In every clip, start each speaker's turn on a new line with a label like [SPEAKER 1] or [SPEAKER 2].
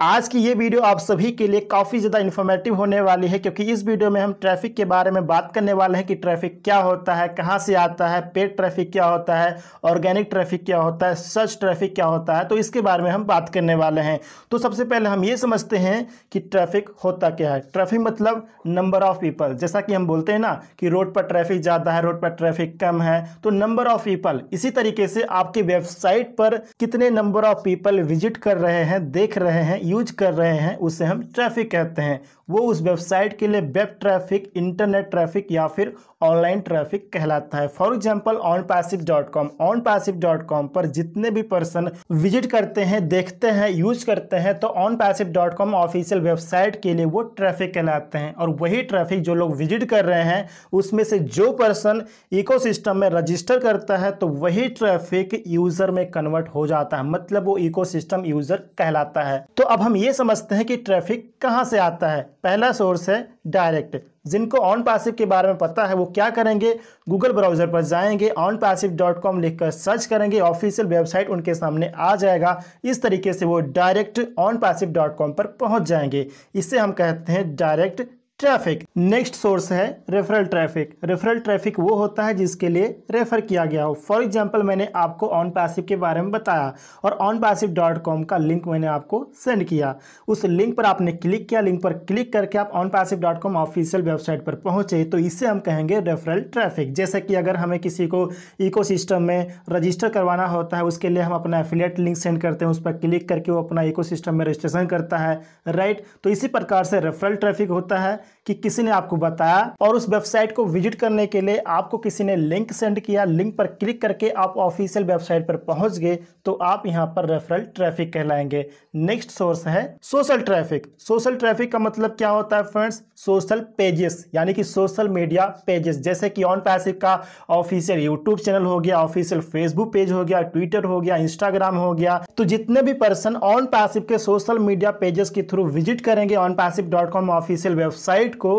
[SPEAKER 1] आज की ये वीडियो आप सभी के लिए काफ़ी ज़्यादा इन्फॉर्मेटिव होने वाली है क्योंकि इस वीडियो में हम ट्रैफिक के बारे में बात करने वाले हैं कि ट्रैफिक क्या होता है कहाँ से आता है पेड ट्रैफिक क्या होता है ऑर्गेनिक ट्रैफिक क्या होता है सर्च ट्रैफिक क्या होता है तो इसके बारे में हम बात करने वाले हैं तो सबसे पहले हम ये समझते हैं कि ट्रैफिक होता क्या है ट्रैफिक मतलब नंबर ऑफ़ पीपल जैसा कि हम बोलते हैं ना कि रोड पर ट्रैफिक ज़्यादा है रोड पर ट्रैफिक कम है तो नंबर ऑफ़ पीपल इसी तरीके से आपकी वेबसाइट पर कितने नंबर ऑफ़ पीपल विजिट कर रहे हैं देख रहे हैं यूज कर रहे हैं उसे हम ट्रैफिक कहते हैं वो उस वेबसाइट के लिए वेब ट्रैफिक इंटरनेट ट्रैफिक या फिर ऑनलाइन ट्रैफिक कहलाता है for example on passive dot com on passive dot com पर जितने भी पर्सन विजिट करते हैं देखते हैं यूज करते हैं तो on passive dot com official website के लिए वो ट्रैफिक कहलाते हैं और वही ट्रैफिक जो लोग विजिट कर रहे हैं उसमें से जो पर्सन इको में रजिस्टर करता है तो वही ट्रैफिक यूजर में कन्वर्ट हो जाता है मतलब वो इको यूजर कहलाता है तो अब हम ये समझते हैं कि ट्रैफिक कहाँ से आता है पहला सोर्स है डायरेक्ट जिनको ऑन पासिव के बारे में पता है वो क्या करेंगे गूगल ब्राउज़र पर जाएंगे ऑन पासिव डॉट कॉम लिख कर सर्च करेंगे ऑफिशियल वेबसाइट उनके सामने आ जाएगा इस तरीके से वो direct on passive dot com पर पहुंच जाएंगे इसे हम कहते हैं डायरेक्ट ट्रैफिक नेक्स्ट सोर्स है रेफरल ट्रैफिक रेफरल ट्रैफिक वो होता है जिसके लिए रेफर किया गया हो फॉर एग्जांपल मैंने आपको ऑन पैसिव के बारे में बताया और ऑन पैसिव डॉट कॉम का लिंक मैंने आपको सेंड किया उस लिंक पर आपने क्लिक किया लिंक पर क्लिक करके आप on passive dot com official website पर पहुंचे तो इससे हम कहेंगे रेफरल ट्रैफिक जैसे कि अगर हमें किसी को इको में रजिस्टर करवाना होता है उसके लिए हम अपना एफिलेट लिंक सेंड करते हैं उस पर क्लिक करके वो अपना इको में रजिस्ट्रेशन करता है राइट तो इसी प्रकार से रेफरल ट्रैफिक होता है कि किसी ने आपको बताया और उस वेबसाइट को विजिट करने के लिए आपको किसी ने लिंक सेंड किया लिंक पर क्लिक करके आप ऑफिशियल वेबसाइट पर पहुंच गए तो आप यहां पर रेफरल ट्रैफिक कहलाएंगे नेक्स्ट सोर्स है सोशल ट्रैफिक सोशल ट्रैफिक का मतलब क्या होता है फ्रेंड्स सोशल पेजेस यानी कि सोशल मीडिया पेजेस जैसे कि ऑन पैसिव का ऑफिशियल यूट्यूब चैनल हो गया ऑफिशियल फेसबुक पेज हो गया ट्विटर हो गया इंस्टाग्राम हो गया तो जितने भी पर्सन ऑन पैसिव के सोशल मीडिया पेजेस के थ्रू विजिट करेंगे on passive dot com official website site को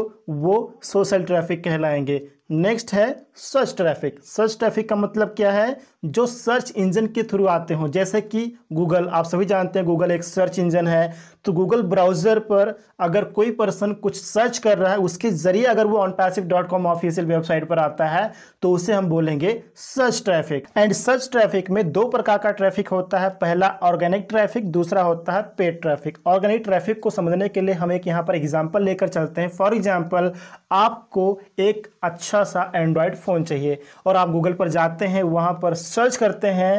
[SPEAKER 1] वो सोशल ट्रैफिक कहलाएंगे नेक्स्ट है सर्च ट्रैफिक सर्च ट्रैफिक का मतलब क्या है जो सर्च इंजन के थ्रू आते हों जैसे कि गूगल आप सभी जानते हैं गूगल एक सर्च इंजन है तो गूगल ब्राउज़र पर अगर कोई पर्सन कुछ सर्च कर रहा है उसके ज़रिए अगर वो on passive dot com official website पर आता है तो उसे हम बोलेंगे search traffic and search traffic में दो प्रकार का ट्रैफिक होता है पहला ऑर्गेनिक ट्रैफिक दूसरा होता है पेड ट्रैफिक ऑर्गेनिक ट्रैफिक को समझने के लिए हम एक यहाँ पर एग्जाम्पल लेकर चलते हैं फॉर एग्जाम्पल आपको एक अच्छा सा एंड्रॉयड फ़ोन चाहिए और आप गूगल पर जाते हैं वहाँ पर सर्च करते हैं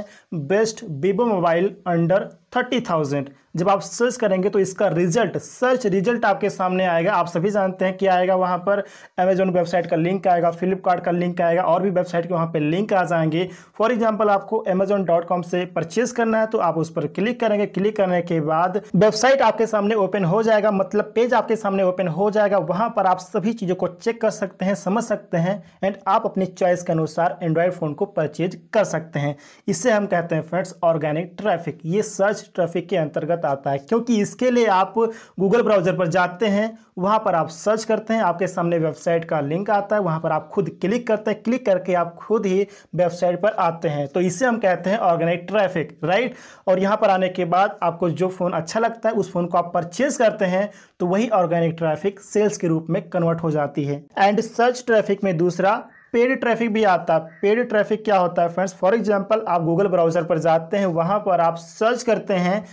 [SPEAKER 1] best Vivo mobile under thirty thousand जब आप सर्च करेंगे तो इसका रिजल्ट सर्च रिजल्ट आपके सामने आएगा आप सभी जानते हैं कि आएगा वहाँ पर अमेजोन वेबसाइट का लिंक आएगा फ्लिपकार्ट का लिंक आएगा और भी वेबसाइट के वहाँ पर लिंक आ जाएंगे फॉर एग्जाम्पल आपको अमेजोन डॉट कॉम से परचेज करना है तो आप उस पर क्लिक करेंगे क्लिक करने के बाद वेबसाइट आपके सामने ओपन हो जाएगा मतलब पेज आपके सामने ओपन हो जाएगा वहाँ पर आप सभी चीज़ों को चेक कर सकते हैं समझ सकते हैं एंड आप अपनी चॉइस के अनुसार एंड्रॉयड फ़ोन को परचेज कर सकते हैं इससे हम कहते हैं फ्रेंड्स ऑर्गेनिक ट्रैफिक ये सर्च सर्च ट्रैफिक के अंतर्गत आता है क्योंकि इसके लिए आप गूगल ब्राउज़र पर जाते हैं वहां पर आप सर्च करते हैं आपके सामने वेबसाइट का लिंक आता है वहां पर आप खुद क्लिक करते हैं क्लिक करके आप खुद ही वेबसाइट पर आते हैं तो इसे हम कहते हैं ऑर्गेनिक ट्रैफिक राइट और यहां पर आने के बाद आपको जो फ़ोन अच्छा लगता है उस फ़ोन को आप परचेज करते हैं तो वही ऑर्गेनिक ट्रैफिक सेल्स के रूप में कन्वर्ट हो जाती है एंड सर्च ट्रैफिक में दूसरा पेड ट्रैफिक भी आता है पेड ट्रैफिक क्या होता है फ्रेंड्स फॉर एग्जांपल आप गूगल ब्राउज़र पर जाते हैं वहां पर आप सर्च करते हैं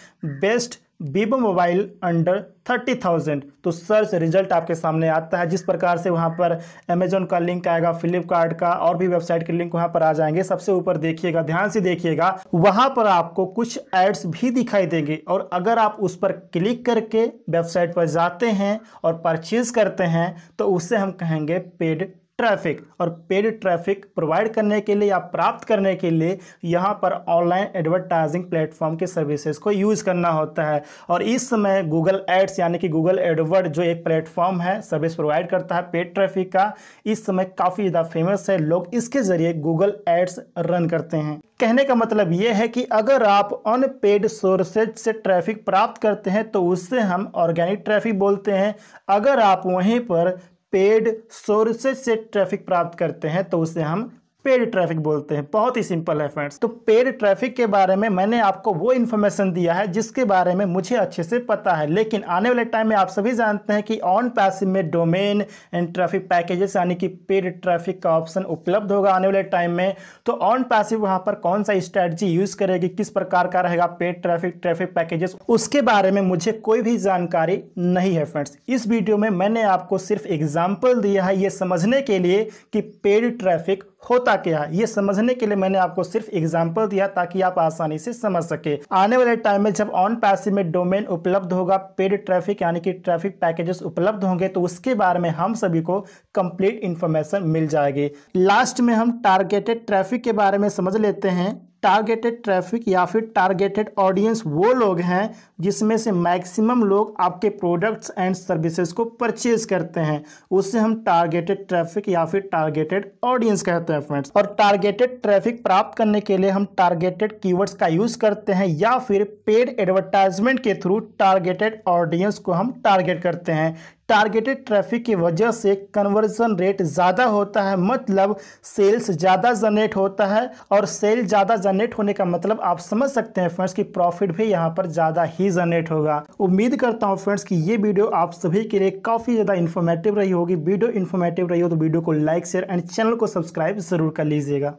[SPEAKER 1] best Vivo mobile under thirty thousand तो सर्च रिजल्ट आपके सामने आता है जिस प्रकार से वहाँ पर अमेजोन का लिंक आएगा फ्लिपकार्ट का और भी वेबसाइट के लिंक वहाँ पर आ जाएंगे सबसे ऊपर देखिएगा ध्यान से देखिएगा वहाँ पर आपको कुछ एड्स भी दिखाई देंगे और अगर आप उस पर क्लिक करके वेबसाइट पर जाते हैं और परचेज करते हैं तो उससे हम कहेंगे पेड ट्रैफिक और पेड ट्रैफिक प्रोवाइड करने के लिए या प्राप्त करने के लिए यहाँ पर ऑनलाइन एडवर्टाइजिंग प्लेटफॉर्म के सर्विसेज को यूज़ करना होता है और इस समय गूगल एड्स यानी कि गूगल एडवर्ड जो एक प्लेटफॉर्म है सर्विस प्रोवाइड करता है पेड ट्रैफिक का इस समय काफ़ी ज़्यादा फेमस है लोग इसके ज़रिए गूगल एड्स रन करते हैं कहने का मतलब ये है कि अगर आप अनपेड सोर्सेज से ट्रैफिक प्राप्त करते हैं तो उससे हम ऑर्गेनिक ट्रैफिक बोलते हैं अगर आप वहीं पर पेड सोर्सेज से ट्रैफिक प्राप्त करते हैं तो उसे हम पेड ट्रैफिक बोलते हैं बहुत ही सिंपल है फ्रेंड्स तो पेड ट्रैफिक के बारे में मैंने आपको वो इन्फॉर्मेशन दिया है जिसके बारे में मुझे अच्छे से पता है लेकिन आने वाले टाइम में आप सभी जानते हैं कि ऑन पैसिव में डोमेन एंड ट्रैफिक पैकेजेस यानी कि पेड ट्रैफिक का ऑप्शन उपलब्ध होगा आने वाले टाइम में तो ऑन पैसिव वहाँ पर कौन सा स्ट्रैटी यूज करेगी किस प्रकार का रहेगा पेड ट्रैफिक ट्रैफिक पैकेजेस उसके बारे में मुझे कोई भी जानकारी नहीं है फ्रेंड्स इस वीडियो में मैंने आपको सिर्फ एग्जाम्पल दिया है ये समझने के लिए कि पेड ट्रैफिक होता क्या है ये समझने के लिए मैंने आपको सिर्फ एग्जाम्पल दिया ताकि आप आसानी से समझ सके आने वाले टाइम में जब ऑन पैसिव में डोमेन उपलब्ध होगा पेड ट्रैफिक यानी कि ट्रैफिक पैकेजेस उपलब्ध होंगे तो उसके बारे में हम सभी को कंप्लीट इंफॉर्मेशन मिल जाएगी लास्ट में हम टारगेटेड ट्रैफिक के बारे में समझ लेते हैं टारगेटेड ट्रैफिक या फिर टारगेटेड ऑडियंस वो लोग हैं जिसमें से मैक्सिमम लोग आपके प्रोडक्ट्स एंड सर्विसेज को परचेज करते हैं उसे हम टारगेटेड ट्रैफिक या फिर टारगेटेड ऑडियंस कहते हैं फ्रेंड्स और टारगेटेड ट्रैफिक प्राप्त करने के लिए हम टारगेटेड कीवर्ड्स का यूज़ करते हैं या फिर पेड एडवर्टाइजमेंट के थ्रू टारगेटेड ऑडियंस को हम टारगेट करते हैं टारगेटेड ट्रैफिक की वजह से कन्वर्जन रेट ज़्यादा होता है मतलब सेल्स ज़्यादा जनरेट होता है और सेल ज़्यादा जनरेट होने का मतलब आप समझ सकते हैं फ्रेंड्स कि प्रॉफिट भी यहाँ पर ज़्यादा ही जनरेट होगा उम्मीद करता हूँ फ्रेंड्स कि ये वीडियो आप सभी के लिए काफ़ी ज़्यादा इन्फॉर्मेटिव रही होगी वीडियो इन्फॉर्मेटिव रही हो तो वीडियो को लाइक शेयर एंड चैनल को सब्सक्राइब ज़रूर कर लीजिएगा